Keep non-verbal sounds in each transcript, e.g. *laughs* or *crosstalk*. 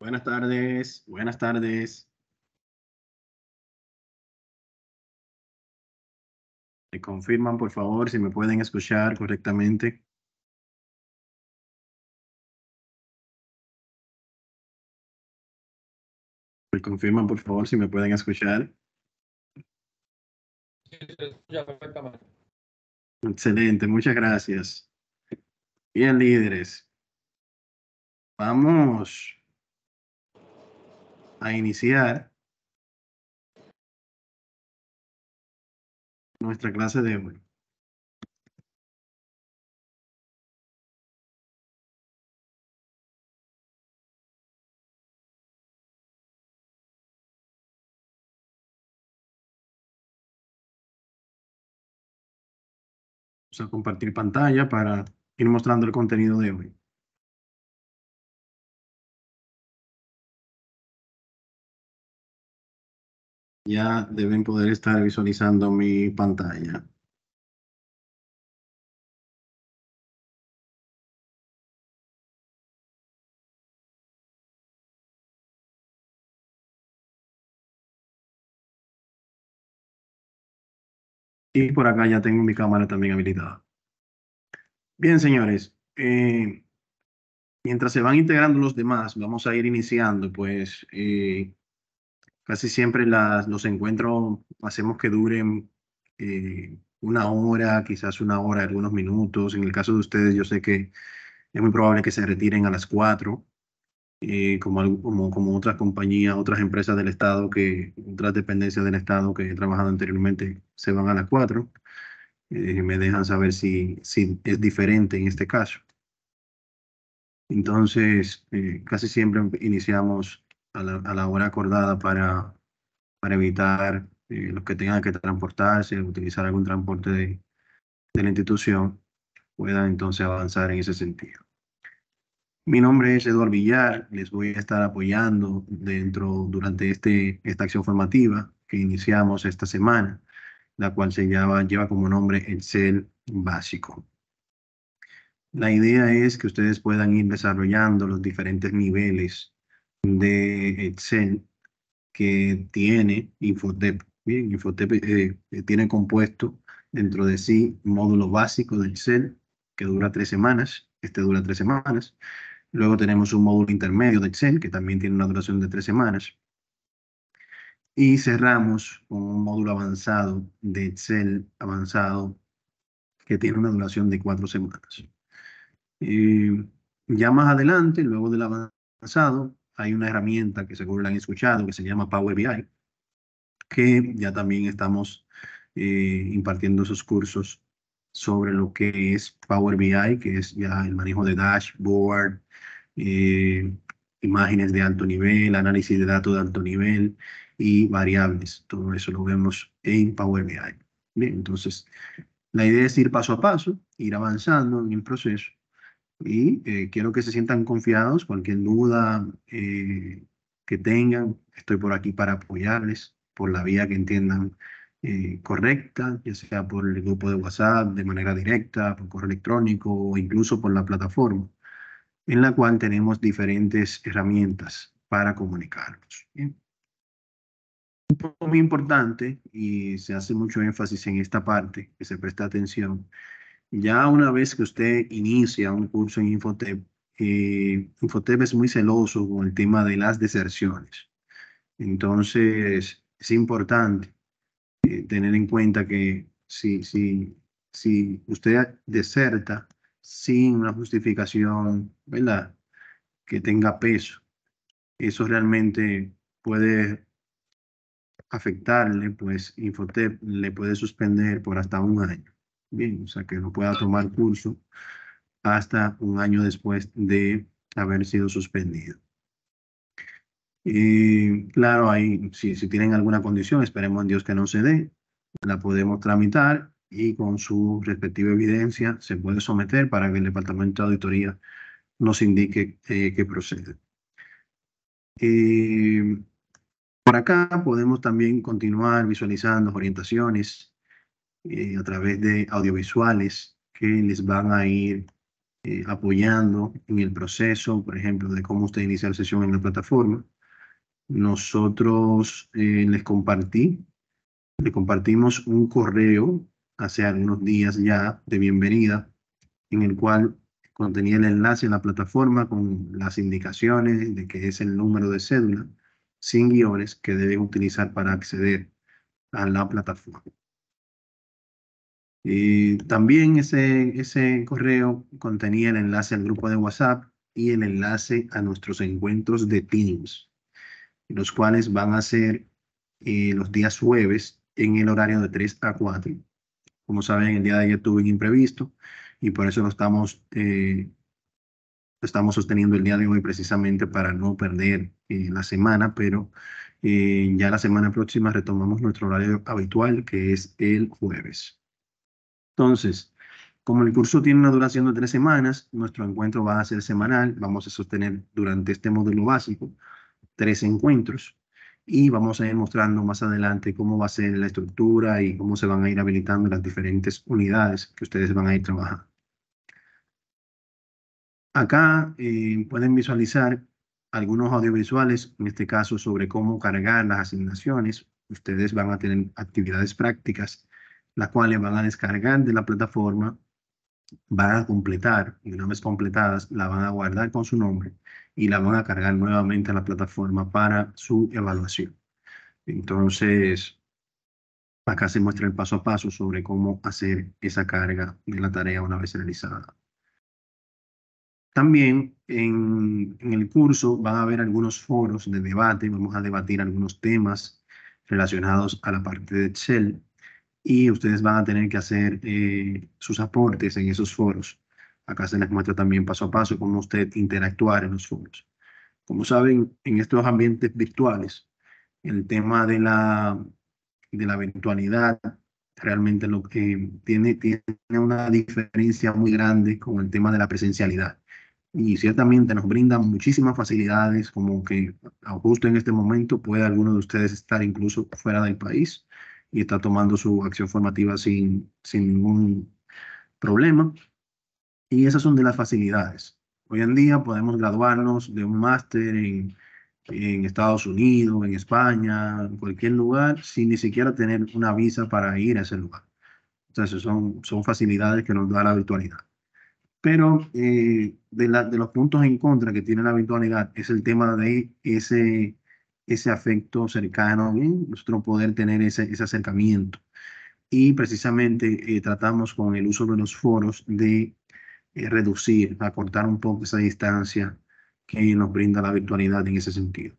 Buenas tardes, buenas tardes. Me confirman, por favor, si me pueden escuchar correctamente. Me confirman, por favor, si me pueden escuchar. Excelente, muchas gracias. Bien, líderes. Vamos a iniciar nuestra clase de hoy. Vamos a compartir pantalla para ir mostrando el contenido de hoy. ya deben poder estar visualizando mi pantalla. Y por acá ya tengo mi cámara también habilitada. Bien, señores. Eh, mientras se van integrando los demás, vamos a ir iniciando pues eh, Casi siempre las, los encuentros hacemos que duren eh, una hora, quizás una hora, algunos minutos. En el caso de ustedes, yo sé que es muy probable que se retiren a las cuatro eh, como, como, como, otras compañías, otras empresas del Estado, que otras dependencias del Estado que he trabajado anteriormente, se van a las cuatro eh, me dejan saber si, si es diferente en este caso. Entonces, casi siempre iniciamos a la, hora acordada para, para evitar eh, los que tengan que transportarse, utilizar algún transporte de, la institución, puedan entonces avanzar en ese sentido. Mi nombre es Eduardo Villar, les voy a estar apoyando dentro, durante este, esta acción formativa que iniciamos esta semana, la cual se lleva, lleva como nombre el CEL básico. La idea es que ustedes puedan ir desarrollando los diferentes niveles de Excel que tiene Infotep. Bien, Infotep eh, eh, tiene compuesto dentro de sí módulo básico de Excel que dura tres semanas. Este dura tres semanas. Luego tenemos un módulo intermedio de Excel que también tiene una duración de tres semanas. Y cerramos con un módulo avanzado de Excel avanzado que tiene una duración de cuatro semanas. Y eh, ya más adelante, luego del avanzado, hay una herramienta que seguro la han escuchado que se llama Power BI, que ya también estamos eh, impartiendo esos cursos sobre lo que es Power BI, que es ya el manejo de dashboard, eh, imágenes de alto nivel, análisis de datos de alto nivel y variables. Todo eso lo vemos en Power BI. Bien, entonces la idea es ir paso a paso, ir avanzando en el proceso y eh, quiero que se sientan confiados. Cualquier duda eh, que tengan, estoy por aquí para apoyarles por la vía que entiendan eh, correcta, ya sea por el grupo de WhatsApp, de manera directa, por correo electrónico o incluso por la plataforma, en la cual tenemos diferentes herramientas para comunicarnos. Un poco muy importante, y se hace mucho énfasis en esta parte, que se presta atención, ya una vez que usted inicia un curso en Infotep, eh, Infotep es muy celoso con el tema de las deserciones. Entonces, es importante eh, tener en cuenta que si, si, si usted deserta sin una justificación, ¿verdad? Que tenga peso, eso realmente puede afectarle, pues Infotep le puede suspender por hasta un año. Bien, o sea que no pueda tomar curso hasta un año después de haber sido suspendido. Y claro, ahí, si, si tienen alguna condición, esperemos en Dios que no se dé, la podemos tramitar y con su respectiva evidencia se puede someter para que el Departamento de Auditoría nos indique eh, que procede. por acá podemos también continuar visualizando orientaciones eh, a través de audiovisuales que les van a ir eh, apoyando en el proceso, por ejemplo, de cómo usted inicia sesión en la plataforma. Nosotros eh, les compartí, le compartimos un correo hace algunos días ya de bienvenida, en el cual contenía el enlace a la plataforma con las indicaciones de que es el número de cédula sin guiones que deben utilizar para acceder a la plataforma. Y eh, también ese, ese correo contenía el enlace al grupo de WhatsApp y el enlace a nuestros encuentros de Teams, los cuales van a ser eh, los días jueves en el horario de 3 a 4. Como saben, el día de ayer tuve un imprevisto y por eso lo estamos, eh, estamos sosteniendo el día de hoy precisamente para no perder la semana, pero ya la semana próxima retomamos nuestro horario habitual que es el jueves. Entonces, como el curso tiene una duración de tres semanas, nuestro encuentro va a ser semanal. Vamos a sostener durante este modelo básico tres encuentros y vamos a ir mostrando más adelante cómo va a ser la estructura y cómo se van a ir habilitando las diferentes unidades que ustedes van a ir trabajando. Acá eh, pueden visualizar algunos audiovisuales, en este caso sobre cómo cargar las asignaciones. Ustedes van a tener actividades prácticas las cuales van a descargar de la plataforma, van a completar y una vez completadas la van a guardar con su nombre y la van a cargar nuevamente a la plataforma para su evaluación. Entonces, acá se muestra el paso a paso sobre cómo hacer esa carga de la tarea una vez realizada. También en, en el curso van a haber algunos foros de debate, vamos a debatir algunos temas relacionados a la parte de Excel y ustedes van a tener que hacer eh, sus aportes en esos foros. Acá se les muestra también paso a paso cómo usted interactuar en los foros. Como saben, en estos ambientes virtuales, el tema de la, de la eventualidad realmente tiene, tiene una diferencia muy grande con el tema de la presencialidad. Y ciertamente nos brinda muchísimas facilidades, como que justo en este momento puede alguno de ustedes estar incluso fuera del país y está tomando su acción formativa sin, sin ningún problema. Y esas son de las facilidades. Hoy en día podemos graduarnos de un máster en, Estados Unidos, en España, en cualquier lugar, sin ni siquiera tener una visa para ir a ese lugar. Entonces, son, son facilidades que nos da la virtualidad. Pero eh, de, de, los puntos en contra que tiene la virtualidad es el tema de ese ese afecto cercano, nuestro nuestro poder tener ese, ese acercamiento. Y precisamente eh, tratamos con el uso de los foros de eh, reducir, acortar un poco esa distancia que nos brinda la virtualidad en ese sentido.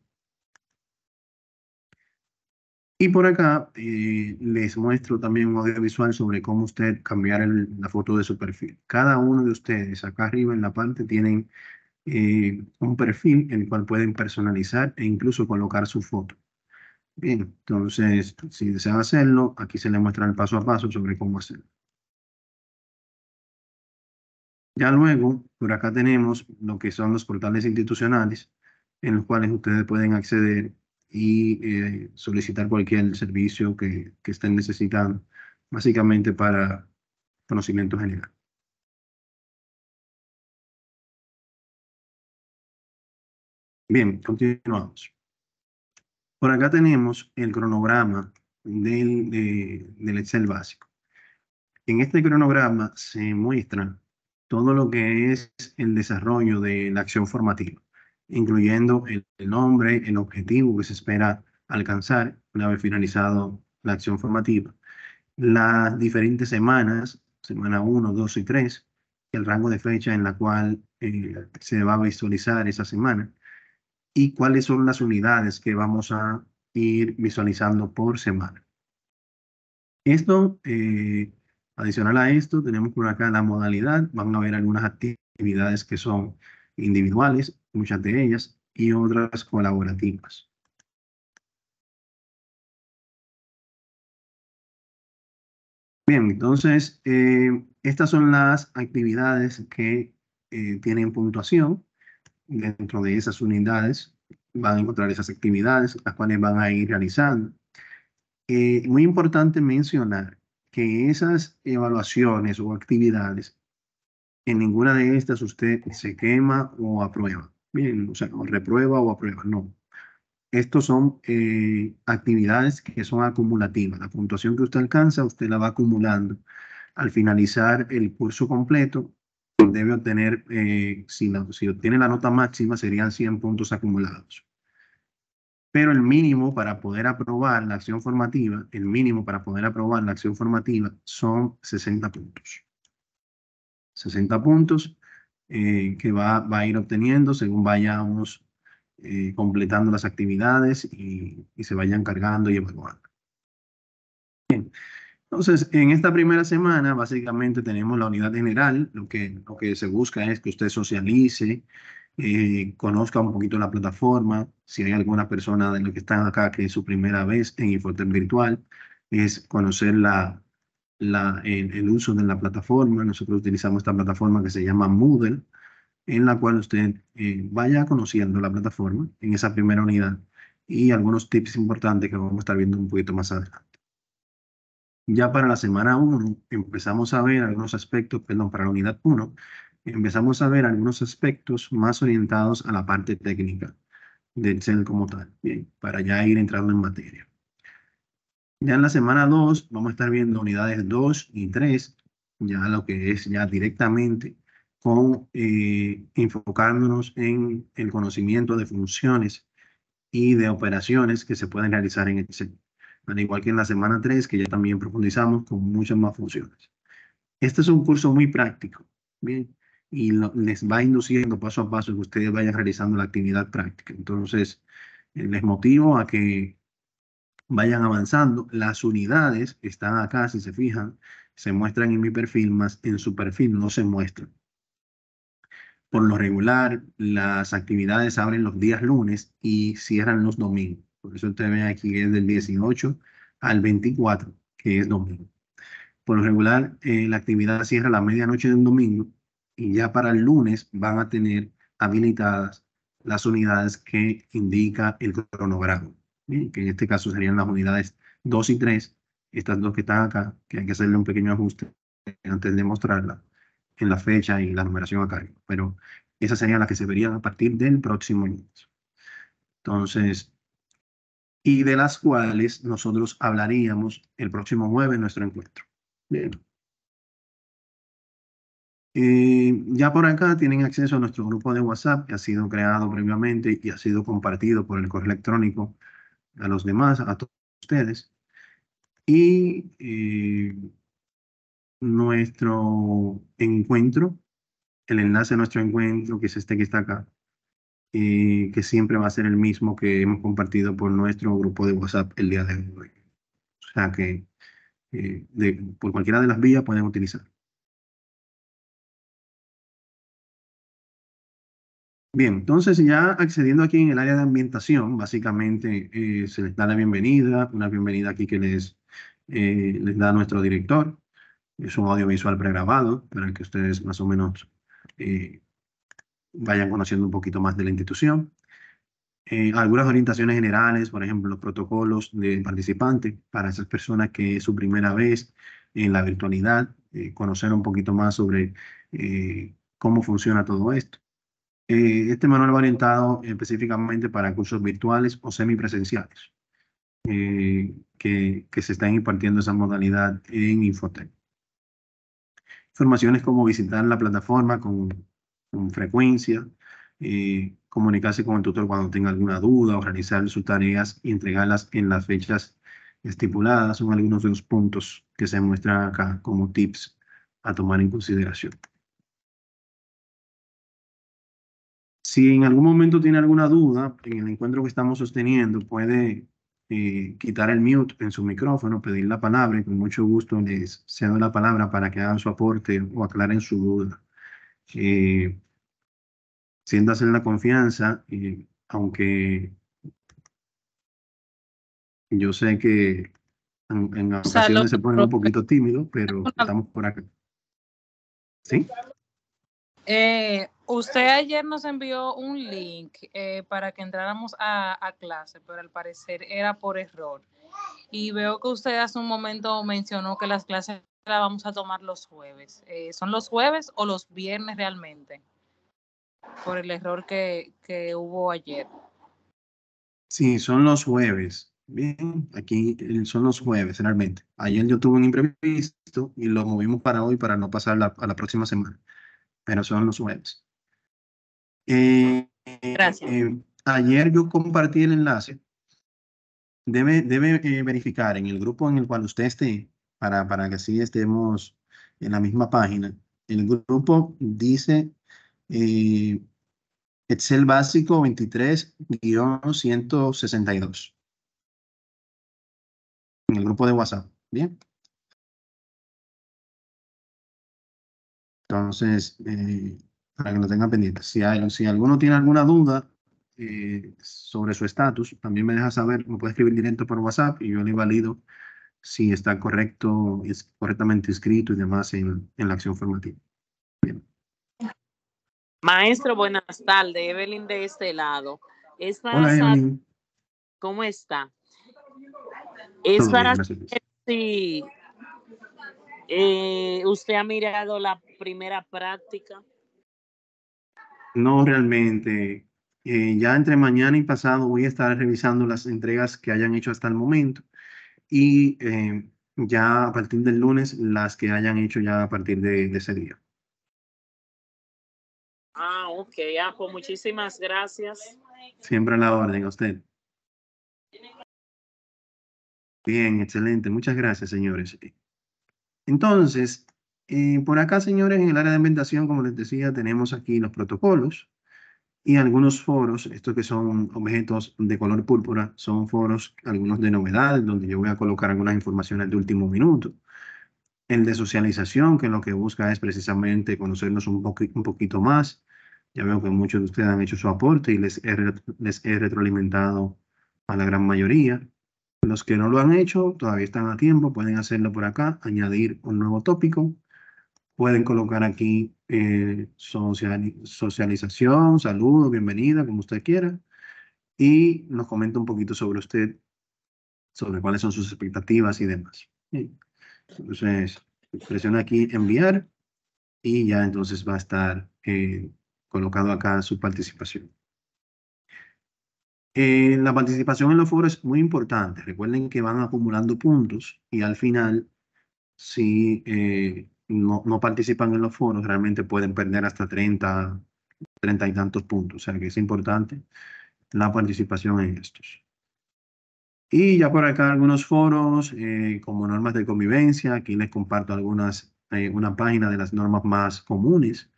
Y por acá eh, les muestro también un audiovisual sobre cómo usted cambiar la foto de su perfil. Cada uno de ustedes acá arriba en la parte tienen eh, un perfil en el cual pueden personalizar e incluso colocar su foto. Bien, entonces, si desean hacerlo, aquí se les muestra el paso a paso sobre cómo hacerlo. Ya luego, por acá tenemos lo que son los portales institucionales, en los cuales ustedes pueden acceder y eh, solicitar cualquier servicio que, que estén necesitando, básicamente para conocimiento general. Bien, continuamos. Por acá tenemos el cronograma del, del, Excel básico. En este cronograma se muestra todo lo que es el desarrollo de la acción formativa, incluyendo el, nombre, el objetivo que se espera alcanzar una vez finalizado la acción formativa, las diferentes semanas, semana 1, 2 y 3, el rango de fecha en la cual eh, se va a visualizar esa semana, y cuáles son las unidades que vamos a ir visualizando por semana. Esto, eh, adicional a esto, tenemos por acá la modalidad. Van a ver algunas actividades que son individuales, muchas de ellas, y otras colaborativas. Bien, entonces, eh, estas son las actividades que eh, tienen puntuación dentro de esas unidades van a encontrar esas actividades, las cuales van a ir realizando. Eh, muy importante mencionar que esas evaluaciones o actividades, en ninguna de estas usted se quema o aprueba. Bien, o sea, no reprueba o aprueba, no. Estos son eh, actividades que son acumulativas. La puntuación que usted alcanza, usted la va acumulando. Al finalizar el curso completo, debe obtener, eh, si, si obtiene la nota máxima, serían 100 puntos acumulados. Pero el mínimo para poder aprobar la acción formativa, el mínimo para poder aprobar la acción formativa son 60 puntos. 60 puntos eh, que va, a ir obteniendo según vayamos eh, completando las actividades y, y, se vayan cargando y evaluando. Bien. Entonces, en esta primera semana, básicamente tenemos la unidad general. Lo que, lo que se busca es que usted socialice, eh, conozca un poquito la plataforma. Si hay alguna persona de los que están acá que es su primera vez en InfoTel Virtual, es conocer la, el, uso de la plataforma. Nosotros utilizamos esta plataforma que se llama Moodle, en la cual usted eh, vaya conociendo la plataforma en esa primera unidad y algunos tips importantes que vamos a estar viendo un poquito más adelante. Ya para la semana 1 empezamos a ver algunos aspectos, perdón, para la unidad 1, empezamos a ver algunos aspectos más orientados a la parte técnica del Excel como tal, bien, para ya ir entrando en materia. Ya en la semana 2 vamos a estar viendo unidades 2 y 3, ya lo que es ya directamente con eh, enfocándonos en el conocimiento de funciones y de operaciones que se pueden realizar en Excel al igual que en la semana 3, que ya también profundizamos con muchas más funciones. Este es un curso muy práctico, bien, y les va induciendo paso a paso que ustedes vayan realizando la actividad práctica. Entonces, eh, les motivo a que vayan avanzando. Las unidades están acá, si se fijan, se muestran en mi perfil, más en su perfil no se muestran. Por lo regular, las actividades abren los días lunes y cierran los domingos. Por eso usted ve aquí es del 18 al 24, que es domingo. Por lo regular, eh, la actividad cierra a la medianoche de un domingo y ya para el lunes van a tener habilitadas las unidades que indica el cronograma, que en este caso serían las unidades 2 y 3, estas dos que están acá, que hay que hacerle un pequeño ajuste antes de mostrarla en la fecha y la numeración acá. pero esas serían las que se verían a partir del próximo lunes. Entonces, y de las cuales nosotros hablaríamos el próximo jueves en nuestro encuentro. Bien. Eh, ya por acá tienen acceso a nuestro grupo de WhatsApp que ha sido creado previamente y ha sido compartido por el correo electrónico a los demás, a todos ustedes. Y eh, nuestro encuentro, el enlace a nuestro encuentro, que es este que está acá, que siempre va a ser el mismo que hemos compartido por nuestro grupo de WhatsApp el día de hoy. O sea que eh, de, por cualquiera de las vías pueden utilizar. Bien, entonces ya accediendo aquí en el área de ambientación, básicamente eh, se les da la bienvenida, una bienvenida aquí que les, eh, les da nuestro director. Es un audiovisual pregrabado para que ustedes más o menos vayan conociendo un poquito más de la institución. Eh, algunas orientaciones generales, por ejemplo, los protocolos de participantes para esas personas que es su primera vez en la virtualidad, eh, conocer un poquito más sobre eh, cómo funciona todo esto. este manual va orientado específicamente para cursos virtuales o semipresenciales que, que se están impartiendo esa modalidad en Infotec. Informaciones como visitar la plataforma con con frecuencia, eh, comunicarse con el tutor cuando tenga alguna duda o realizar sus tareas y entregarlas en las fechas estipuladas. Son algunos de los puntos que se muestran acá como tips a tomar en consideración. Si en algún momento tiene alguna duda en el encuentro que estamos sosteniendo, puede eh, quitar el mute en su micrófono, pedir la palabra y con mucho gusto les cedo la palabra para que hagan su aporte o aclaren su duda. Y. Siendo en la confianza, eh, aunque yo sé que en, ocasiones se ponen un poquito tímido, pero *laughs* estamos por acá. ¿Sí? Eh, usted ayer nos envió un link eh, para que entráramos a, clase, pero al parecer era por error. Y veo que usted hace un momento mencionó que las clases la vamos a tomar los jueves. Eh, ¿Son los jueves o los viernes realmente? Por el error que, que hubo ayer. Sí, son los jueves. Bien, aquí eh, son los jueves realmente. Ayer yo tuve un imprevisto y lo movimos para hoy para no pasar la, a la próxima semana, pero son los jueves. Eh, Gracias. ayer yo compartí el enlace. Debe, debe verificar en el grupo en el cual usted esté para, para que así estemos en la misma página. El grupo dice eh, Excel básico 23-162. En el grupo de WhatsApp. Bien. Entonces, eh, para que lo tengan pendiente. Si, hay, si alguno tiene alguna duda eh, sobre su estatus, también me deja saber, me puede escribir directo por WhatsApp y yo le valido si está correcto, es correctamente escrito y demás en, la acción formativa. Maestro, buenas tardes. Evelyn de este lado. ¿Cómo está? Es Todo si eh, usted ha mirado la primera práctica. No, realmente. Eh, ya entre mañana y pasado voy a estar revisando las entregas que hayan hecho hasta el momento y eh, ya a partir del lunes las que hayan hecho ya a partir de, ese día. Ah, ok, ah, muchísimas gracias. Siempre a la orden, a usted. Bien, excelente. Muchas gracias, señores. Entonces, eh, por acá, señores, en el área de inventación, como les decía, tenemos aquí los protocolos y algunos foros, estos que son objetos de color púrpura, son foros, algunos de novedad, donde yo voy a colocar algunas informaciones de último minuto. El de socialización, que lo que busca es precisamente conocernos un, poquito más. Ya veo que muchos de ustedes han hecho su aporte y les he retroalimentado a la gran mayoría. Los que no lo han hecho, todavía están a tiempo, pueden hacerlo por acá, añadir un nuevo tópico. Pueden colocar aquí eh, socialización, saludo, bienvenida, como usted quiera. Y nos comenta un poquito sobre usted, sobre cuáles son sus expectativas y demás. Entonces, presiona aquí enviar y ya entonces va a estar eh, colocado acá su participación. Eh, la participación en los foros es muy importante. Recuerden que van acumulando puntos y al final, si eh, no, participan en los foros, realmente pueden perder hasta 30, 30 y tantos puntos. O sea que es importante la participación en estos. Y ya por acá algunos foros, eh, como normas de convivencia, aquí les comparto algunas, eh, una página de las normas más comunes.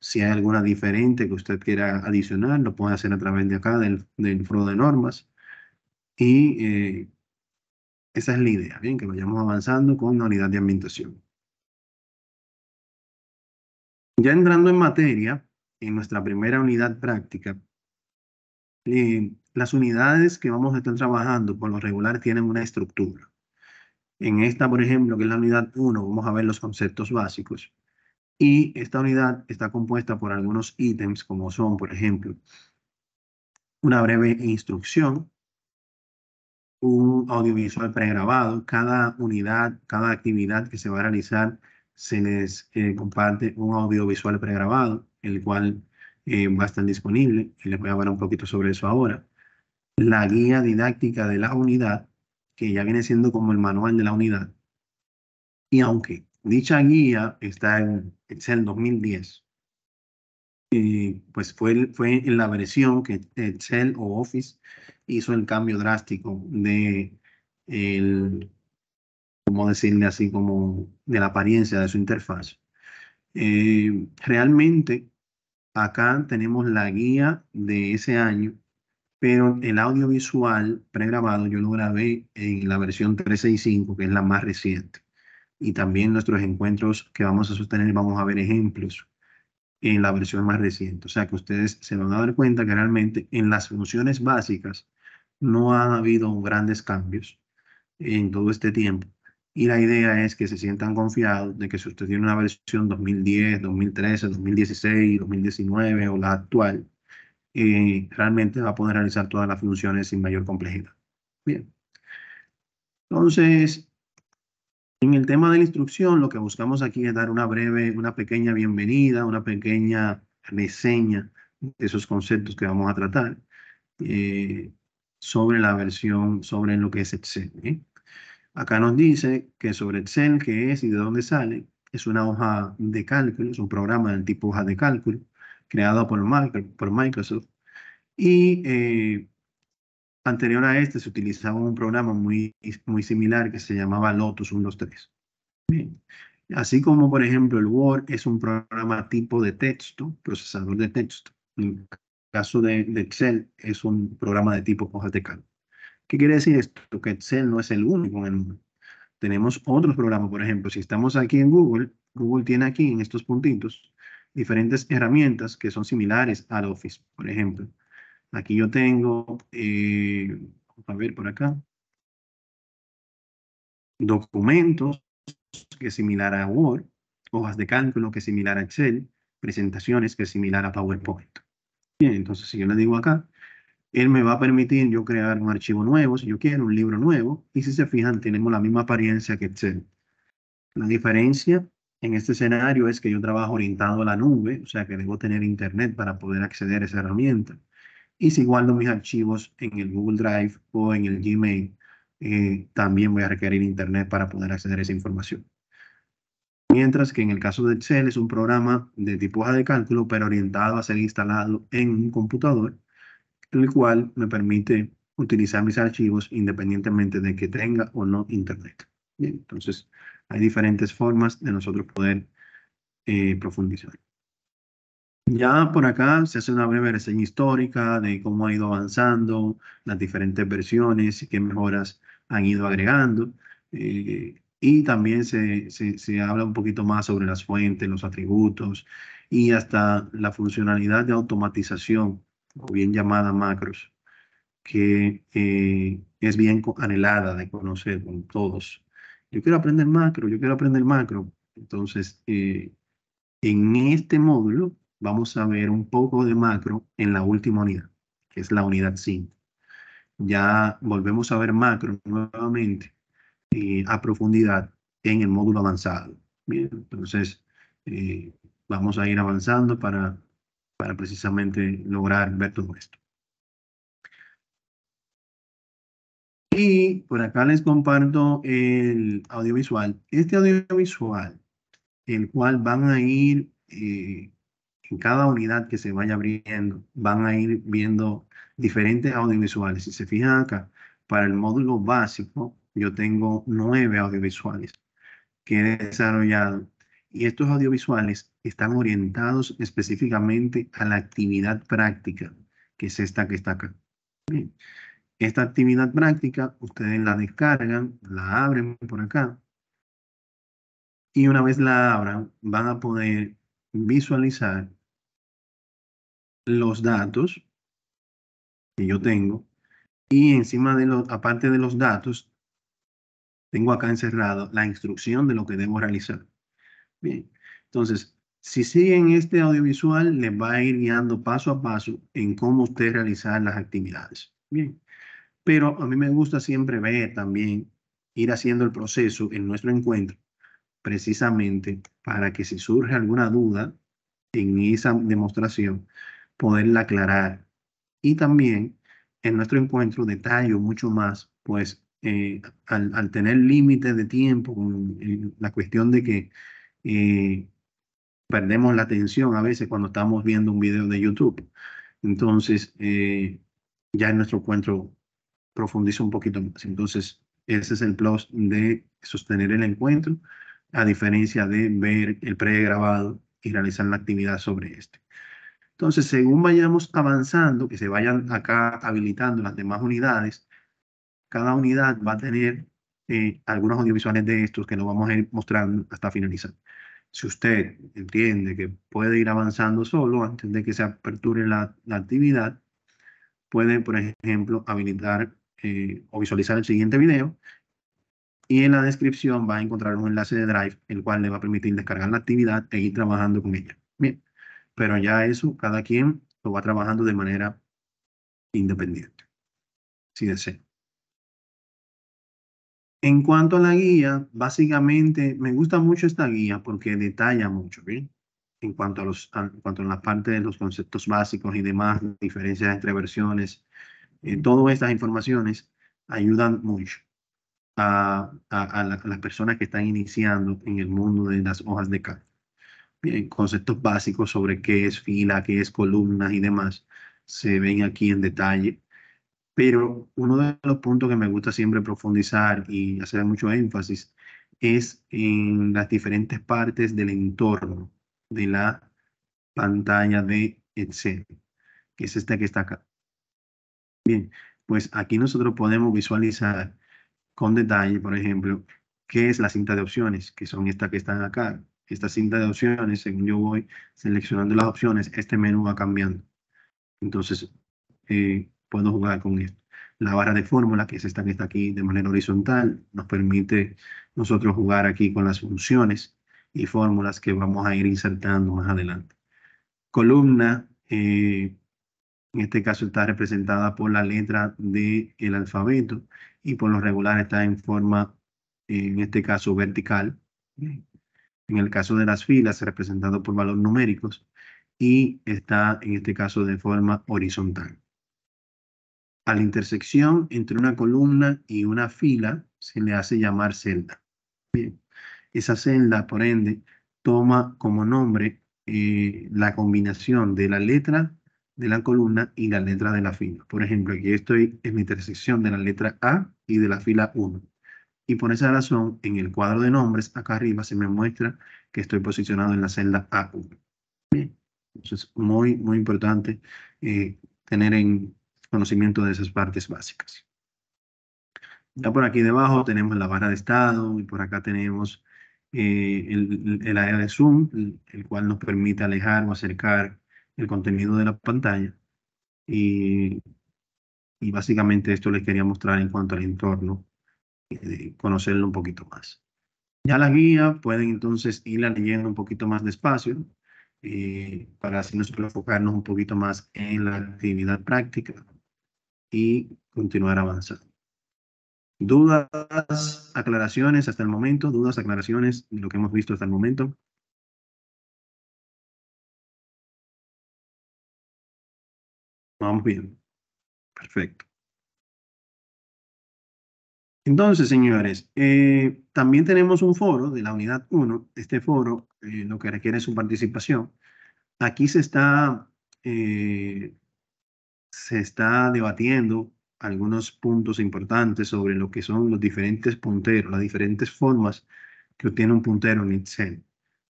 Si hay alguna diferente que usted quiera adicionar, lo puede hacer a través de acá, del, del foro de normas. Y eh, esa es la idea, bien, que vayamos avanzando con la unidad de ambientación. Ya entrando en materia, en nuestra primera unidad práctica, eh, las unidades que vamos a estar trabajando por lo regular tienen una estructura. En esta, por ejemplo, que es la unidad 1, vamos a ver los conceptos básicos. Y esta unidad está compuesta por algunos ítems como son, por ejemplo, una breve instrucción, un audiovisual pregrabado, cada unidad, cada actividad que se va a realizar se les eh, comparte un audiovisual pregrabado, el cual eh, va a estar disponible, y les voy a hablar un poquito sobre eso ahora. La guía didáctica de la unidad, que ya viene siendo como el manual de la unidad. Y aunque dicha guía está en Excel 2010, eh, pues fue, fue en la versión que Excel o Office hizo el cambio drástico de el, ¿cómo decirle así? Como de la apariencia de su interfaz. Eh, realmente acá tenemos la guía de ese año, pero el audiovisual pregrabado yo lo grabé en la versión 365, que es la más reciente. Y también nuestros encuentros que vamos a sostener, vamos a ver ejemplos en la versión más reciente. O sea que ustedes se van a dar cuenta que realmente en las funciones básicas no ha habido grandes cambios en todo este tiempo y la idea es que se sientan confiados de que si usted tiene una versión 2010, 2013, 2016, 2019 o la actual, eh, realmente va a poder realizar todas las funciones sin mayor complejidad. Bien. Entonces, en el tema de la instrucción, lo que buscamos aquí es dar una breve, una pequeña bienvenida, una pequeña reseña de esos conceptos que vamos a tratar eh, sobre la versión, sobre lo que es Excel. ¿eh? Acá nos dice que sobre Excel, qué es y de dónde sale, es una hoja de cálculo, es un programa del tipo hoja de cálculo, creado por, Microsoft. Y eh, anterior a este se utilizaba un programa muy, muy similar que se llamaba Lotus 3. Bien. Así como, por ejemplo, el Word es un programa tipo de texto, procesador de texto. En el caso de, Excel es un programa de tipo hoja de cálculo. ¿Qué quiere decir esto? Que Excel no es el único en el mundo. Tenemos otros programas, por ejemplo, si estamos aquí en Google, Google tiene aquí en estos puntitos diferentes herramientas que son similares al Office, por ejemplo. Aquí yo tengo, eh, a ver por acá, documentos que es similar a Word, hojas de cálculo que es similar a Excel, presentaciones que es similar a PowerPoint. Bien, entonces si yo le digo acá, él me va a permitir yo crear un archivo nuevo, si yo quiero, un libro nuevo. Y si se fijan, tenemos la misma apariencia que Excel. La diferencia en este escenario es que yo trabajo orientado a la nube, o sea que debo tener internet para poder acceder a esa herramienta. Y si guardo mis archivos en el Google Drive o en el Gmail, eh, también voy a requerir internet para poder acceder a esa información. Mientras que en el caso de Excel es un programa de tipo hoja de cálculo, pero orientado a ser instalado en un computador el cual me permite utilizar mis archivos independientemente de que tenga o no internet. Bien, entonces hay diferentes formas de nosotros poder eh, profundizar. Ya por acá se hace una breve reseña histórica de cómo ha ido avanzando, las diferentes versiones y qué mejoras han ido agregando. Eh, y también se, se, se, habla un poquito más sobre las fuentes, los atributos y hasta la funcionalidad de automatización o bien llamada macros, que eh, es bien anhelada de conocer con todos. Yo quiero aprender macro, yo quiero aprender macro. Entonces, eh, en este módulo vamos a ver un poco de macro en la última unidad, que es la unidad 5. Ya volvemos a ver macro nuevamente eh, a profundidad en el módulo avanzado. Bien, entonces vamos a ir avanzando para para precisamente lograr ver todo esto. Y por acá les comparto el audiovisual. Este audiovisual, el cual van a ir eh, en cada unidad que se vaya abriendo, van a ir viendo diferentes audiovisuales. Si se fijan acá, para el módulo básico, yo tengo nueve audiovisuales que he desarrollado. Y estos audiovisuales están orientados específicamente a la actividad práctica, que es esta que está acá. Bien. Esta actividad práctica, ustedes la descargan, la abren por acá. Y una vez la abran, van a poder visualizar los datos que yo tengo. Y encima de los, aparte de los datos, tengo acá encerrado la instrucción de lo que debo realizar. Bien, entonces, si siguen este audiovisual, les va a ir guiando paso a paso en cómo usted realizar las actividades. Bien, pero a mí me gusta siempre ver también, ir haciendo el proceso en nuestro encuentro, precisamente para que si surge alguna duda en esa demostración, poderla aclarar. Y también en nuestro encuentro detallo mucho más, pues eh, al, tener límites de tiempo, eh, la cuestión de que eh, perdemos la atención a veces cuando estamos viendo un video de YouTube. Entonces, eh, ya en nuestro encuentro profundiza un poquito más. Entonces, ese es el plus de sostener el encuentro, a diferencia de ver el pregrabado y realizar la actividad sobre este. Entonces, según vayamos avanzando, que se vayan acá habilitando las demás unidades, cada unidad va a tener eh, algunos audiovisuales de estos que nos vamos a ir mostrando hasta finalizar si usted entiende que puede ir avanzando solo antes de que se aperture la, actividad, puede, por ejemplo, habilitar eh, o visualizar el siguiente video y en la descripción va a encontrar un enlace de Drive, el cual le va a permitir descargar la actividad e ir trabajando con ella. Bien, pero ya eso cada quien lo va trabajando de manera independiente, si desea. En cuanto a la guía, básicamente me gusta mucho esta guía porque detalla mucho, ¿bien? En cuanto a, los, en cuanto a la parte de los conceptos básicos y demás, diferencias entre versiones, en eh, todas estas informaciones ayudan mucho a, a, a, las personas que están iniciando en el mundo de las hojas de cálculo. Bien, conceptos básicos sobre qué es fila, qué es columna y demás, se ven aquí en detalle pero uno de los puntos que me gusta siempre profundizar y hacer mucho énfasis es en las diferentes partes del entorno de la pantalla de Excel, que es esta que está acá. Bien, pues aquí nosotros podemos visualizar con detalle, por ejemplo, qué es la cinta de opciones, que son estas que están acá. Esta cinta de opciones, según yo voy seleccionando las opciones, este menú va cambiando. Entonces, eh, puedo jugar con esto. La barra de fórmula, que es esta que está aquí de manera horizontal, nos permite nosotros jugar aquí con las funciones y fórmulas que vamos a ir insertando más adelante. Columna, eh, en este caso está representada por la letra del alfabeto y por lo regular está en forma, en este caso, vertical. En el caso de las filas, representado por valores numéricos y está, en este caso, de forma horizontal. A la intersección entre una columna y una fila se le hace llamar celda. Bien. Esa celda, por ende, toma como nombre eh, la combinación de la letra de la columna y la letra de la fila. Por ejemplo, aquí estoy en la intersección de la letra A y de la fila 1. Y por esa razón, en el cuadro de nombres, acá arriba se me muestra que estoy posicionado en la celda A1. Bien. Entonces, muy, muy importante eh, tener en, conocimiento de esas partes básicas. Ya mm. por aquí debajo tenemos la barra de estado y por acá tenemos eh, el, área de zoom, el, cual nos permite alejar o acercar el contenido de la pantalla. Y, y básicamente esto les quería mostrar en cuanto al entorno, eh, conocerlo un poquito más. Ya la guía pueden entonces irla leyendo un poquito más despacio eh, para así nosotros enfocarnos un poquito más en la actividad práctica y continuar avanzando. ¿Dudas, aclaraciones hasta el momento? ¿Dudas, aclaraciones lo que hemos visto hasta el momento? Vamos bien. Perfecto. Entonces, señores, eh, también tenemos un foro de la unidad 1. Este foro eh, lo que requiere es su participación. Aquí se está eh, se está debatiendo algunos puntos importantes sobre lo que son los diferentes punteros, las diferentes formas que obtiene un puntero en Excel.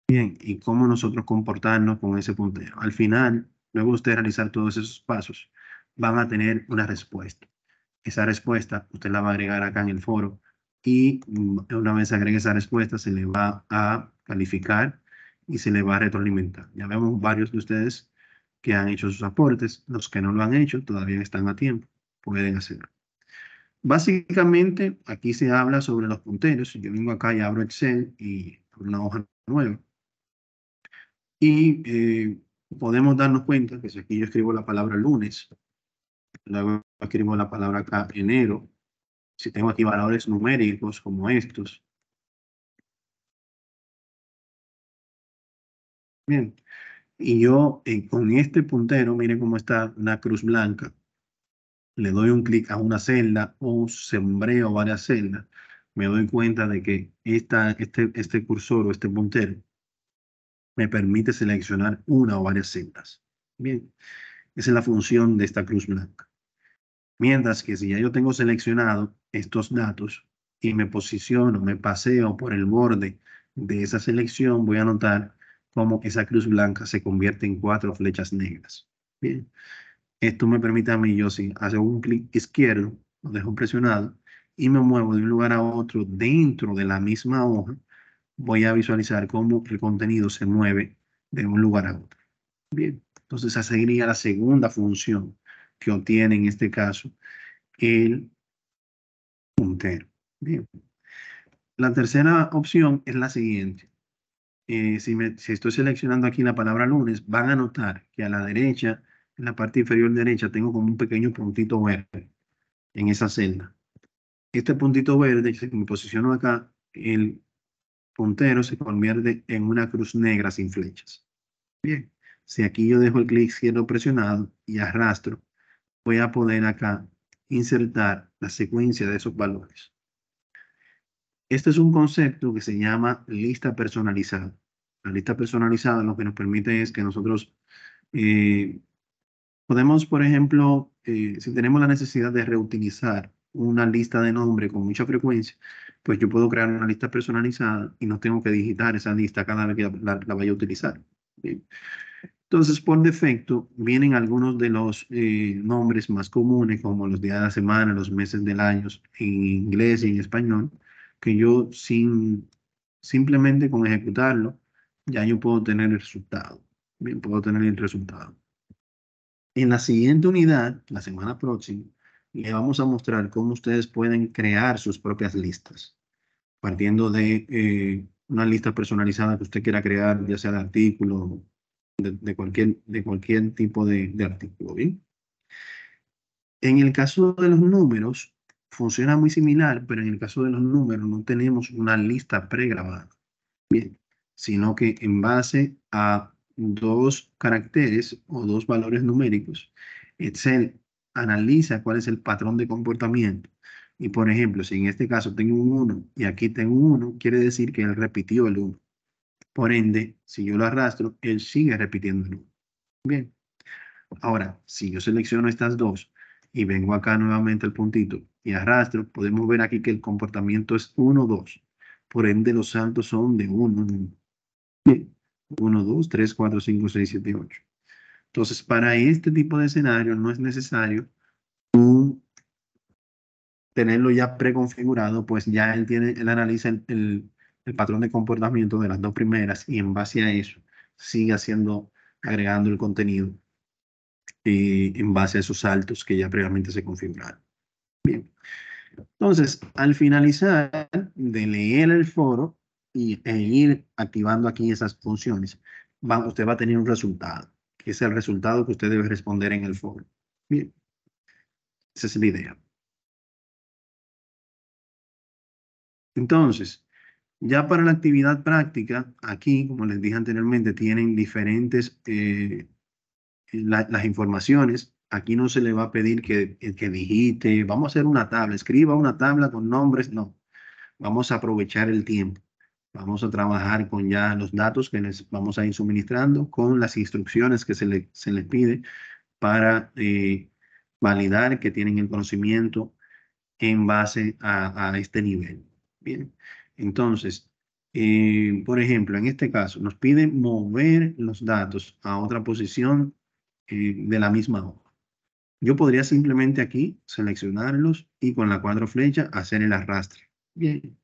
Bien, y cómo nosotros comportarnos con ese puntero. Al final, luego de usted realizar todos esos pasos, van a tener una respuesta. Esa respuesta usted la va a agregar acá en el foro y mm, una vez agregue esa respuesta se le va a calificar y se le va a retroalimentar. Ya vemos varios de ustedes que han hecho sus aportes. Los que no lo han hecho todavía están a tiempo, pueden hacerlo. Básicamente, aquí se habla sobre los punteros. Yo vengo acá y abro Excel y una hoja nueva. Y eh, podemos darnos cuenta que si aquí yo escribo la palabra lunes, luego escribo la palabra acá enero, si tengo aquí valores numéricos como estos. Bien, y yo eh, con este puntero, miren cómo está una cruz blanca. Le doy un clic a una celda o sombreo varias celdas. Me doy cuenta de que esta, este, este cursor o este puntero me permite seleccionar una o varias celdas. Bien, esa es la función de esta cruz blanca. Mientras que si ya yo tengo seleccionado estos datos y me posiciono, me paseo por el borde de esa selección, voy a notar como esa cruz blanca se convierte en cuatro flechas negras. Bien, esto me permite a mí, yo si hago un clic izquierdo, lo dejo presionado y me muevo de un lugar a otro dentro de la misma hoja, voy a visualizar cómo el contenido se mueve de un lugar a otro. Bien, entonces esa sería la segunda función que obtiene en este caso el puntero. Bien. La tercera opción es la siguiente. Eh, si, si, estoy seleccionando aquí la palabra lunes, van a notar que a la derecha, en la parte inferior derecha, tengo como un pequeño puntito verde en esa celda. Este puntito verde, si me posiciono acá, el puntero se convierte en una cruz negra sin flechas. Bien, si aquí yo dejo el clic izquierdo presionado y arrastro, voy a poder acá insertar la secuencia de esos valores. Este es un concepto que se llama lista personalizada la lista personalizada lo que nos permite es que nosotros eh, podemos, por ejemplo, eh, si tenemos la necesidad de reutilizar una lista de nombre con mucha frecuencia, pues yo puedo crear una lista personalizada y no tengo que digitar esa lista cada vez que la, vaya a utilizar. Entonces, por defecto, vienen algunos de los eh, nombres más comunes, como los días de la semana, los meses del año, en inglés y en español, que yo sin, simplemente con ejecutarlo, ya yo puedo tener el resultado. Bien, puedo tener el resultado. En la siguiente unidad, la semana próxima, le vamos a mostrar cómo ustedes pueden crear sus propias listas, partiendo de eh, una lista personalizada que usted quiera crear, ya sea de artículo, de, cualquier, de cualquier tipo de, de artículo. ¿bien? En el caso de los números, funciona muy similar, pero en el caso de los números no tenemos una lista pregrabada. Bien, sino que en base a dos caracteres o dos valores numéricos, Excel analiza cuál es el patrón de comportamiento. Y por ejemplo, si en este caso tengo un 1 y aquí tengo un 1, quiere decir que él repitió el 1. Por ende, si yo lo arrastro, él sigue repitiendo el 1. Bien. Ahora, si yo selecciono estas dos y vengo acá nuevamente al puntito y arrastro, podemos ver aquí que el comportamiento es 1, 2. Por ende, los saltos son de 1 en Bien, 1, 2, 3, 4, 5, 6, 7, 8. Entonces, para este tipo de escenario no es necesario tenerlo ya preconfigurado, pues ya él, analiza el, el, patrón de comportamiento de las dos primeras y en base a eso sigue haciendo, agregando el contenido y eh, en base a esos saltos que ya previamente se configuraron. Bien. Entonces, al finalizar de leer el foro, y e ir activando aquí esas funciones, usted va a tener un resultado, que es el resultado que usted debe responder en el foro. Bien, esa es la idea. Entonces, ya para la actividad práctica, aquí, como les dije anteriormente, tienen diferentes eh, las informaciones. Aquí no se le va a pedir que, que digite, vamos a hacer una tabla, escriba una tabla con nombres, no. Vamos a aprovechar el tiempo. Vamos a trabajar con ya los datos que les vamos a ir suministrando, con las instrucciones que se, se les pide para eh, validar que tienen el conocimiento en base a, este nivel. Bien, entonces, eh, por ejemplo, en este caso, nos pide mover los datos a otra posición eh, de la misma hoja. Yo podría simplemente aquí seleccionarlos y con la cuadro flecha hacer el arrastre. Bien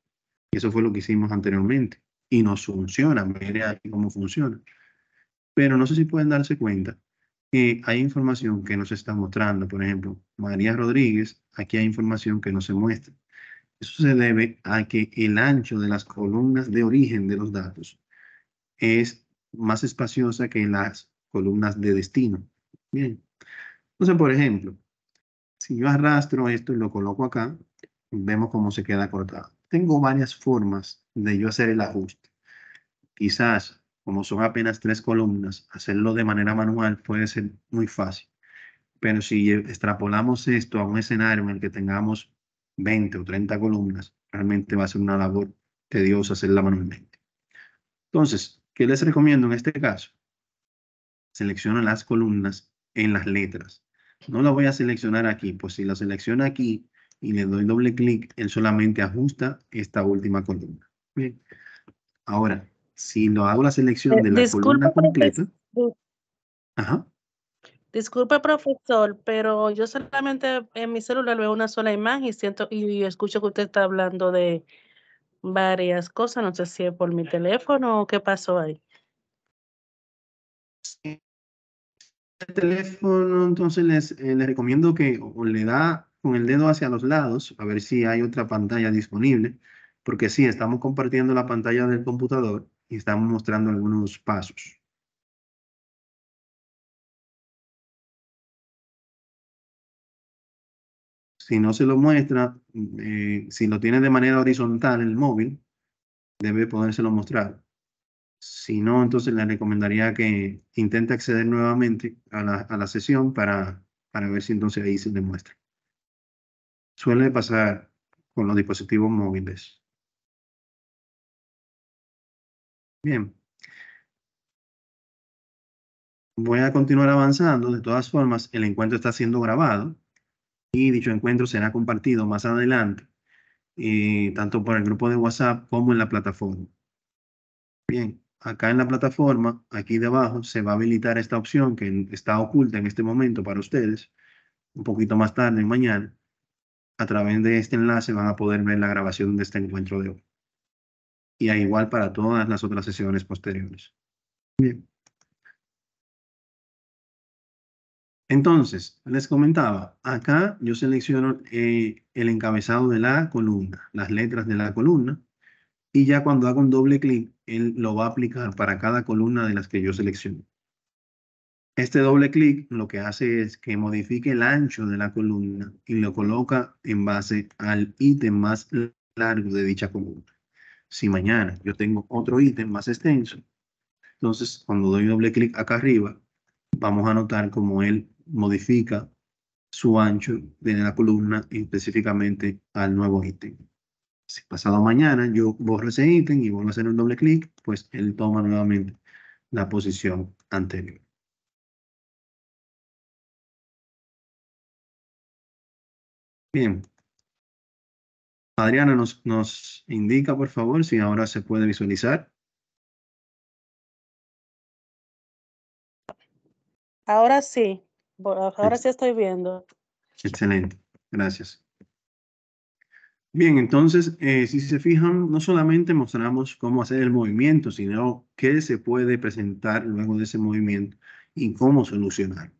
eso fue lo que hicimos anteriormente. Y nos funciona, mire aquí cómo funciona. Pero no sé si pueden darse cuenta que hay información que nos está mostrando. Por ejemplo, María Rodríguez, aquí hay información que no se muestra. Eso se debe a que el ancho de las columnas de origen de los datos es más espaciosa que las columnas de destino. Bien. Entonces, por ejemplo, si yo arrastro esto y lo coloco acá, vemos cómo se queda cortado tengo varias formas de yo hacer el ajuste. Quizás, como son apenas tres columnas, hacerlo de manera manual puede ser muy fácil. Pero si extrapolamos esto a un escenario en el que tengamos 20 o 30 columnas, realmente va a ser una labor tediosa hacerla manualmente. Entonces, ¿qué les recomiendo en este caso? Selecciono las columnas en las letras. No la voy a seleccionar aquí, pues si la selecciono aquí, y le doy doble clic, él solamente ajusta esta última columna. Bien. Ahora, si lo hago la selección eh, de la columna completa. Profesor. Disculpe, profesor, pero yo solamente en mi celular veo una sola imagen y siento y escucho que usted está hablando de varias cosas. No sé si es por mi teléfono o qué pasó ahí. El este teléfono, entonces les, eh, les recomiendo que le da con el dedo hacia los lados, a ver si hay otra pantalla disponible, porque sí, estamos compartiendo la pantalla del computador y estamos mostrando algunos pasos. Si no se lo muestra, eh, si lo tiene de manera horizontal el móvil, debe podérselo mostrar. Si no, entonces le recomendaría que intente acceder nuevamente a la, a la sesión para, para ver si entonces ahí se le muestra. Suele pasar con los dispositivos móviles. Bien. Voy a continuar avanzando. De todas formas, el encuentro está siendo grabado y dicho encuentro será compartido más adelante, y eh, tanto por el grupo de WhatsApp como en la plataforma. Bien, acá en la plataforma, aquí debajo, se va a habilitar esta opción que está oculta en este momento para ustedes, un poquito más tarde, mañana, a través de este enlace van a poder ver la grabación de este encuentro de hoy. Y a igual para todas las otras sesiones posteriores. Bien. Entonces, les comentaba, acá yo selecciono eh, el encabezado de la columna, las letras de la columna, y ya cuando hago un doble clic, él lo va a aplicar para cada columna de las que yo selecciono este doble clic lo que hace es que modifique el ancho de la columna y lo coloca en base al ítem más largo de dicha columna. Si mañana yo tengo otro ítem más extenso, entonces cuando doy doble clic acá arriba, vamos a notar cómo él modifica su ancho de la columna específicamente al nuevo ítem. Si pasado mañana yo borro ese ítem y vuelvo a hacer un doble clic, pues él toma nuevamente la posición anterior. Bien. Adriana nos, nos indica, por favor, si ahora se puede visualizar. Ahora sí, ah, ahora sí estoy viendo. Excelente, gracias. Bien, entonces, eh, si se fijan, no solamente mostramos cómo hacer el movimiento, sino qué se puede presentar luego de ese movimiento y cómo solucionarlo.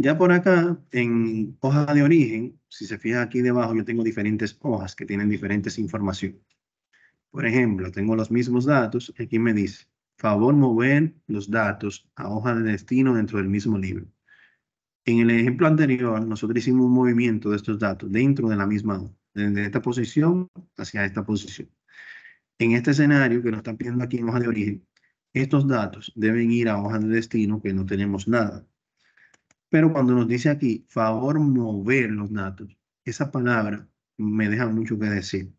Ya por acá, en hoja de origen, si se fija aquí debajo, yo tengo diferentes hojas que tienen diferentes información. Por ejemplo, tengo los mismos datos. Aquí me dice, favor mover los datos a hoja de destino dentro del mismo libro. En el ejemplo anterior, nosotros hicimos un movimiento de estos datos dentro de la misma hoja, desde esta posición hacia esta posición. En este escenario que nos están pidiendo aquí en hoja de origen, estos datos deben ir a hoja de destino que no tenemos nada. Pero cuando nos dice aquí, favor mover los datos, esa palabra me deja mucho que decir.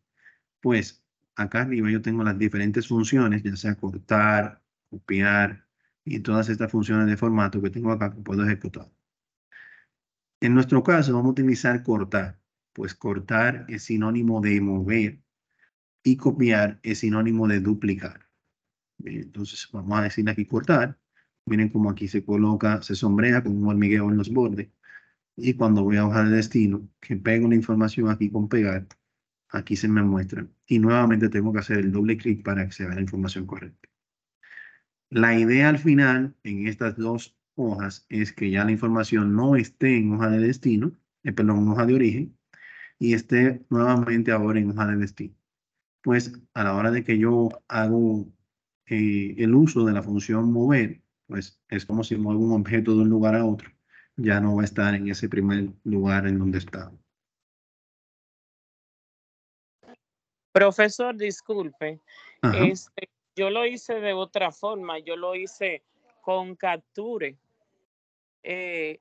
Pues acá arriba yo tengo las diferentes funciones, ya sea cortar, copiar y todas estas funciones de formato que tengo acá que puedo ejecutar. En nuestro caso vamos a utilizar cortar, pues cortar es sinónimo de mover y copiar es sinónimo de duplicar. Entonces vamos a decir aquí cortar Miren como aquí se coloca, se sombrea con un hormigueo en los bordes. Y cuando voy a hoja de destino, que pego la información aquí con pegar, aquí se me muestra. Y nuevamente tengo que hacer el doble clic para que se vea la información correcta. La idea al final, en estas dos hojas, es que ya la información no esté en hoja de destino, eh, perdón, en hoja de origen, y esté nuevamente ahora en hoja de destino. Pues a la hora de que yo hago eh, el uso de la función mover, pues es como si muevo un objeto de un lugar a otro, ya no va a estar en ese primer lugar en donde estaba. Profesor, disculpe, este, yo lo hice de otra forma, yo lo hice con capture. Eh,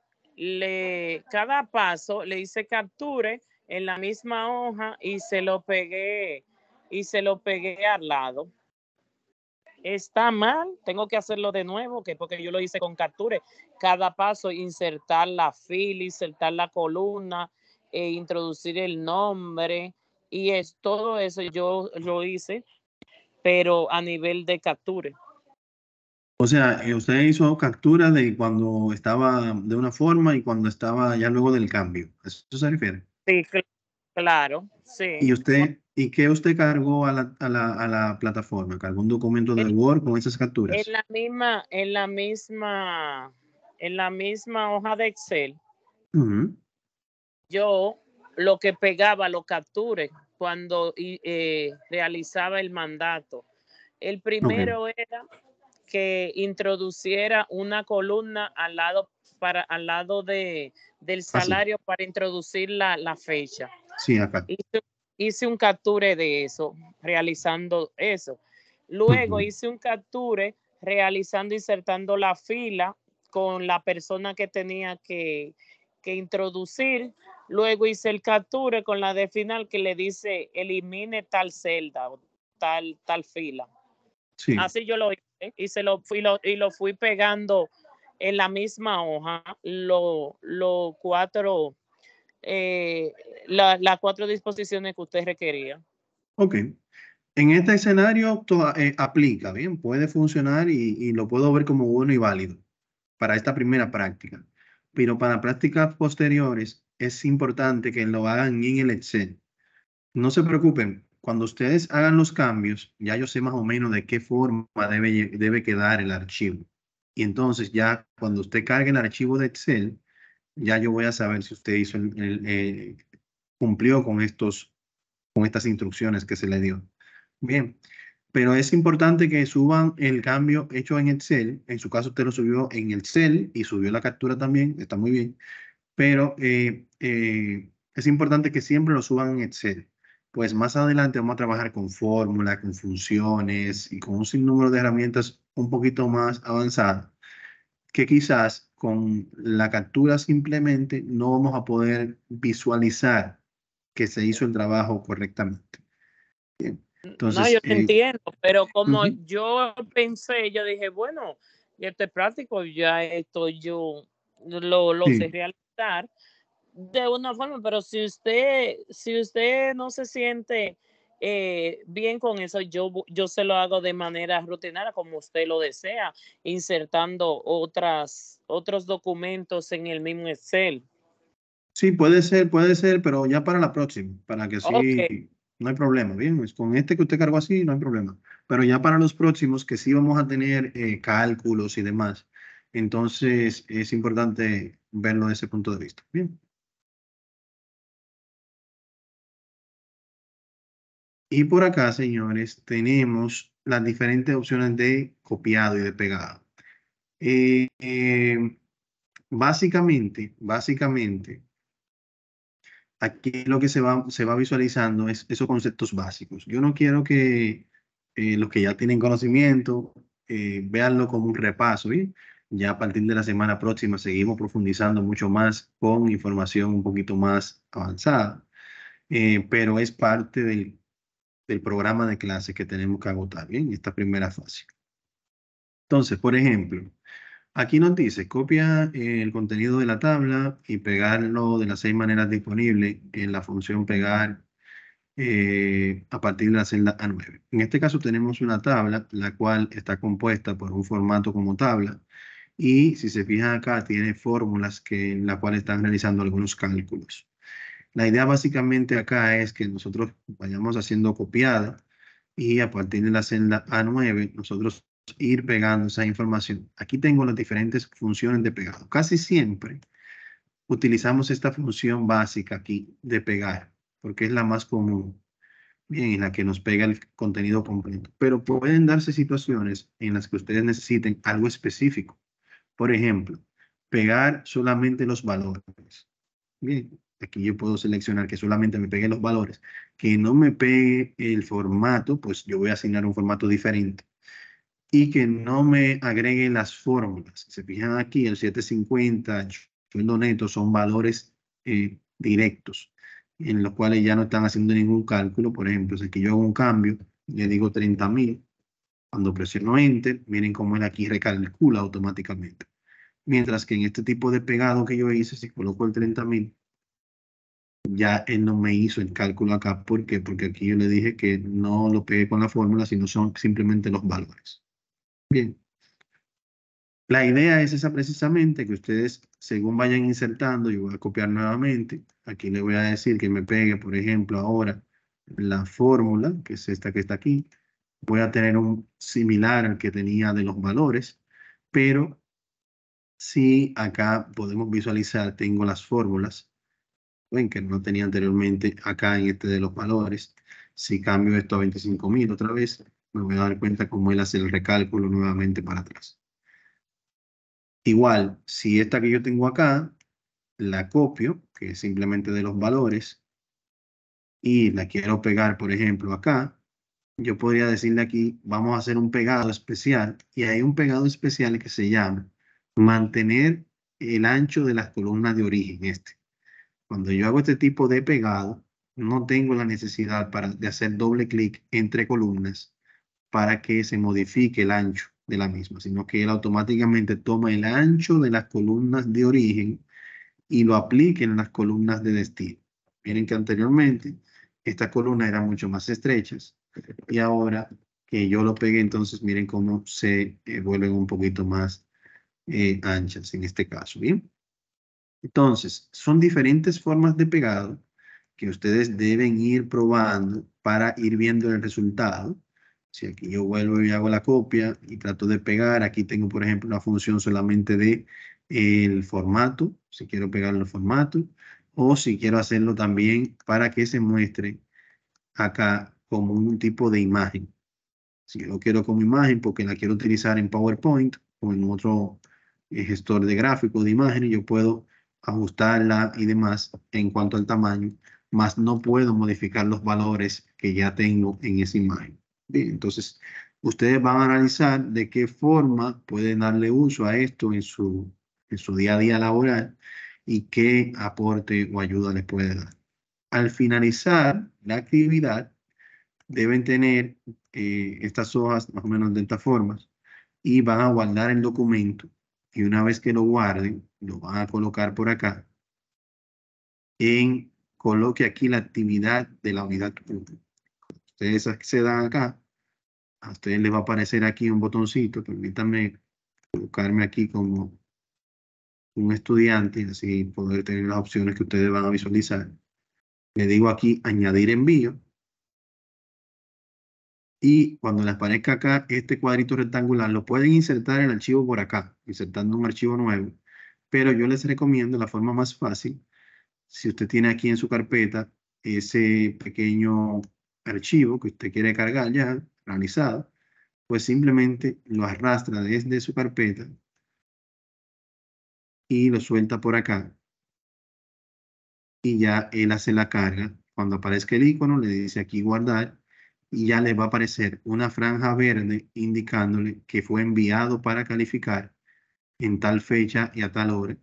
cada paso le hice capture en la misma hoja y se lo pegué y se lo pegué al lado está mal, tengo que hacerlo de nuevo, que porque yo lo hice con capture. Cada paso, insertar la fila, insertar la columna, e introducir el nombre y es todo eso yo lo hice, pero a nivel de capture. O sea, eh, usted hizo captura de cuando estaba de una forma y cuando estaba ya luego del cambio. ¿A eso se refiere? Sí, claro, sí. Y usted, ¿Y qué usted cargó a la, plataforma? ¿Cargó un documento de Word con esas capturas? En la misma, en la misma, en la misma hoja de Excel. Yo lo que pegaba, lo capturé cuando eh, realizaba el mandato. El primero era que introduciera una columna al lado para al lado de, del ah, salario para introducir la, fecha. Sí, acá hice un capture de eso, realizando eso. Luego hice un capture realizando, insertando la fila con la persona que tenía que, introducir. Luego hice el capture con la de final que le dice elimine tal celda o tal, tal fila. Así yo lo hice y, lo, fui, y lo fui pegando en la misma hoja los lo cuatro eh, las cuatro disposiciones que usted requería. Ok. En este escenario toda, eh, aplica, bien, puede funcionar y, lo puedo ver como bueno y válido para esta primera práctica. Pero para prácticas posteriores es importante que lo hagan en el Excel. No se preocupen, cuando ustedes hagan los cambios, ya yo sé más o menos de qué forma debe, debe quedar el archivo. Y entonces ya cuando usted cargue el archivo de Excel, ya yo voy a saber si usted hizo eh, cumplió con, estos, con estas instrucciones que se le dio. Bien, pero es importante que suban el cambio hecho en Excel. En su caso, usted lo subió en Excel y subió la captura también, está muy bien. Pero eh, eh, es importante que siempre lo suban en Excel. Pues más adelante vamos a trabajar con fórmulas, con funciones y con un sinnúmero de herramientas un poquito más avanzadas que quizás con la captura simplemente no vamos a poder visualizar que se hizo el trabajo correctamente. Bien. Entonces, no, yo te eh, entiendo, pero como yo pensé, yo dije, bueno, esto es práctico, ya esto yo lo, lo sé realizar de una forma, pero si usted, si usted no se siente eh, bien con eso, yo, yo se lo hago de manera rutinaria, como usted lo desea, insertando otras, otros documentos en el mismo Excel. Sí, puede ser, puede ser, pero ya para la próxima, para que sí, no hay problema, bien, pues, con este que usted cargó así, no hay problema, pero ya para los próximos que sí vamos a tener eh, cálculos y demás, entonces es importante verlo desde ese punto de vista. Bien. Y por acá, señores, tenemos las diferentes opciones de copiado y de pegado. Eh, eh, básicamente, básicamente, aquí lo que se va, se va visualizando es esos conceptos básicos. Yo no quiero que eh, los que ya tienen conocimiento veanlo como un repaso. y Ya a partir de la semana próxima seguimos profundizando mucho más con información un poquito más avanzada. pero es parte del del programa de clases que tenemos que agotar en esta primera fase. Entonces, por ejemplo, aquí nos dice, copia eh, el contenido de la tabla y pegarlo de las seis maneras disponibles en la función pegar eh, a partir de la celda A9. En este caso tenemos una tabla, la cual está compuesta por un formato como tabla, y si se fijan acá, tiene fórmulas que, en la cual están realizando algunos cálculos. La idea básicamente acá es que nosotros vayamos haciendo copiada y a partir de la celda A9 nosotros ir pegando esa información. Aquí tengo las diferentes funciones de pegado. Casi siempre utilizamos esta función básica aquí de pegar, porque es la más común. Bien, en la que nos pega el contenido completo. Pero pueden darse situaciones en las que ustedes necesiten algo específico. Por ejemplo, pegar solamente los valores. Bien, Aquí yo puedo seleccionar que solamente me pegue los valores. Que no me pegue el formato, pues yo voy a asignar un formato diferente. Y que no me agregue las fórmulas. Si se fijan aquí, el 750, sueldo neto, son valores eh, directos, en los cuales ya no están haciendo ningún cálculo. Por ejemplo, si aquí yo hago un cambio, le digo 30.000, cuando presiono Enter, miren cómo él aquí recalcula automáticamente. Mientras que en este tipo de pegado que yo hice, si coloco el 30.000, ya él no me hizo el cálculo acá. ¿Por qué? Porque aquí yo le dije que no lo pegué con la fórmula, sino son simplemente los valores. Bien. La idea es esa precisamente, que ustedes, según vayan insertando, yo voy a copiar nuevamente. Aquí le voy a decir que me pegue, por ejemplo, ahora la fórmula, que es esta que está aquí. Voy a tener un similar al que tenía de los valores, pero si acá podemos visualizar, tengo las fórmulas ven que no tenía anteriormente acá en este de los valores. Si cambio esto a 25.000 otra vez, me voy a dar cuenta cómo él hace el recálculo nuevamente para atrás. Igual, si esta que yo tengo acá, la copio, que es simplemente de los valores, y la quiero pegar, por ejemplo, acá, yo podría decirle aquí, vamos a hacer un pegado especial, y hay un pegado especial que se llama mantener el ancho de las columnas de origen, este. Cuando yo hago este tipo de pegado, no tengo la necesidad para, de hacer doble clic entre columnas para que se modifique el ancho de la misma, sino que él automáticamente toma el ancho de las columnas de origen y lo aplique en las columnas de destino. Miren que anteriormente estas columnas era mucho más estrechas y ahora que yo lo pegué, entonces miren cómo se eh, vuelven un poquito más eh, anchas en este caso. Bien. Entonces, son diferentes formas de pegado que ustedes deben ir probando para ir viendo el resultado. Si aquí yo vuelvo y hago la copia y trato de pegar, aquí tengo, por ejemplo, una función solamente de el formato, si quiero pegar el formato, o si quiero hacerlo también para que se muestre acá como un tipo de imagen. Si yo lo quiero como imagen porque la quiero utilizar en PowerPoint o en otro eh, gestor de gráficos de imágenes, yo puedo ajustarla y demás en cuanto al tamaño, más no puedo modificar los valores que ya tengo en esa imagen. Bien, entonces ustedes van a analizar de qué forma pueden darle uso a esto en su, en su día a día laboral y qué aporte o ayuda les puede dar. Al finalizar la actividad, deben tener eh, estas hojas más o menos de estas formas y van a guardar el documento y una vez que lo guarden, lo van a colocar por acá, en coloque aquí la actividad de la unidad que Ustedes accedan acá, a ustedes les va a aparecer aquí un botoncito, permítanme colocarme aquí como un estudiante, así poder tener las opciones que ustedes van a visualizar. Le digo aquí añadir envío. Y cuando les aparezca acá este cuadrito rectangular, lo pueden insertar en el archivo por acá, insertando un archivo nuevo pero yo les recomiendo la forma más fácil, si usted tiene aquí en su carpeta ese pequeño archivo que usted quiere cargar ya realizado, pues simplemente lo arrastra desde su carpeta y lo suelta por acá. Y ya él hace la carga. Cuando aparezca el icono, le dice aquí guardar y ya le va a aparecer una franja verde indicándole que fue enviado para calificar en tal fecha y a tal hora.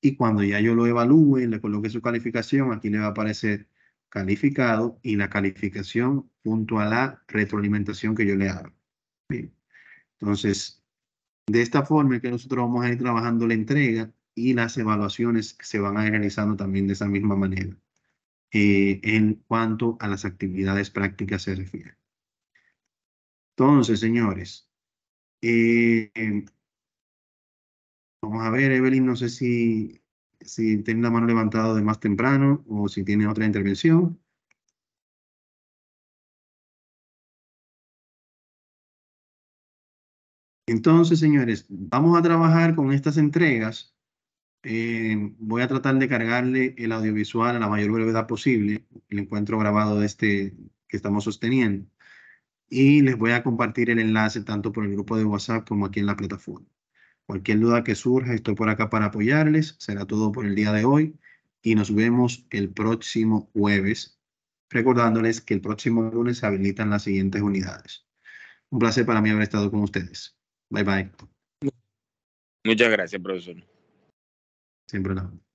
Y cuando ya yo lo evalúe, le coloque su calificación, aquí le va a aparecer calificado y la calificación junto a la retroalimentación que yo le hago. Bien. Entonces, de esta forma es que nosotros vamos a ir trabajando la entrega y las evaluaciones se van a ir realizando también de esa misma manera eh, en cuanto a las actividades prácticas se refiere. Entonces, señores, eh, Vamos a ver, Evelyn, no sé si, tiene la mano levantada de más temprano o si tiene otra intervención. Entonces, señores, vamos a trabajar con estas entregas. Eh, voy a tratar de cargarle el audiovisual a la mayor brevedad posible, el encuentro grabado de este que estamos sosteniendo. Y les voy a compartir el enlace tanto por el grupo de WhatsApp como aquí en la plataforma. Cualquier duda que surja, estoy por acá para apoyarles. Será todo por el día de hoy y nos vemos el próximo jueves, recordándoles que el próximo lunes se habilitan las siguientes unidades. Un placer para mí haber estado con ustedes. Bye bye. Muchas gracias, profesor. Siempre la